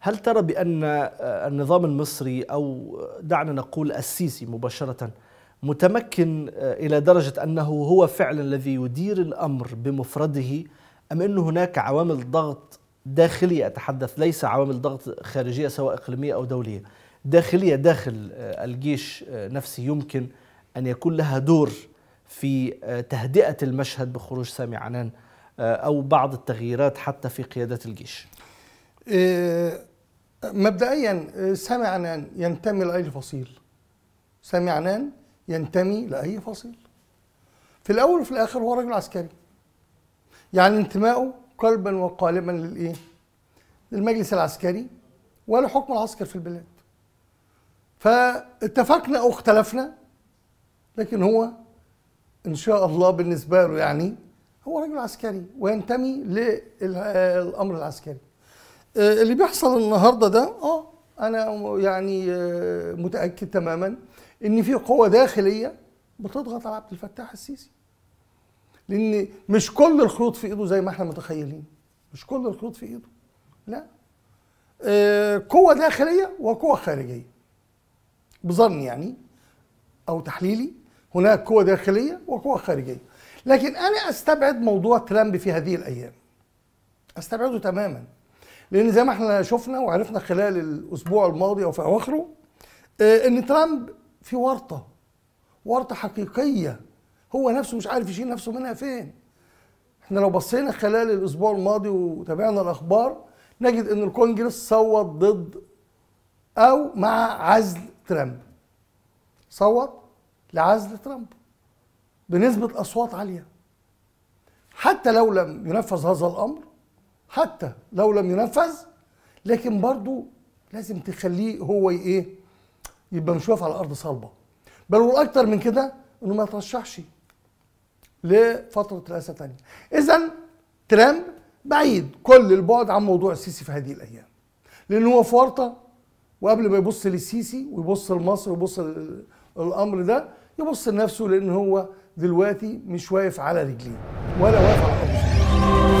هل ترى بأن آه، النظام المصري أو دعنا نقول السيسي مباشرة متمكن آه، إلى درجة أنه هو فعلا الذي يدير الأمر بمفرده أم أن هناك عوامل ضغط داخلية أتحدث ليس عوامل ضغط خارجية سواء إقليمية أو دولية داخلية داخل آه، الجيش نفسه يمكن أن يكون لها دور في تهدئة المشهد بخروج سامي عنان أو بعض التغييرات حتى في قيادة الجيش مبدئيا سامي عنان ينتمي لأي فصيل سامي عنان ينتمي لأي فصيل في الأول وفي الآخر هو رجل عسكري يعني انتمائه قلبا وقالبا للإيه؟ للمجلس العسكري ولحكم العسكر في البلاد فاتفقنا أو اختلفنا لكن هو إن شاء الله بالنسبة له يعني هو رجل عسكري وينتمي للأمر العسكري آه، اللي بيحصل النهارده ده اه انا يعني آه، متاكد تماما ان في قوه داخليه بتضغط على عبد الفتاح السيسي لان مش كل الخيوط في ايده زي ما احنا متخيلين مش كل الخيوط في ايده لا آه، قوه داخليه وقوه خارجيه بظني يعني او تحليلي هناك قوه داخليه وقوه خارجيه لكن انا استبعد موضوع ترامب في هذه الايام استبعده تماما لان زي ما احنا شفنا وعرفنا خلال الاسبوع الماضي وفي اواخره آه، ان ترامب في ورطه ورطه حقيقيه هو نفسه مش عارف يشيل نفسه منها فين احنا لو بصينا خلال الاسبوع الماضي وتابعنا الاخبار نجد ان الكونجرس صوت ضد او مع عزل ترامب صوت لعزل ترامب بنسبه اصوات عاليه حتى لو لم ينفذ هذا الامر حتى لو لم ينفذ لكن برضو لازم تخليه هو ايه يبقى مش واقف على ارض صلبه بل والاكثر من كده انه ما يترشحش لفتره رئاسه ثانيه اذا ترامب بعيد كل البعد عن موضوع السيسي في هذه الايام لان هو في ورطه وقبل ما يبص للسيسي ويبص لمصر ويبص الامر ده يبص لنفسه لان هو دلوقتي مش واقف على رجليه ولا واقف على رجليه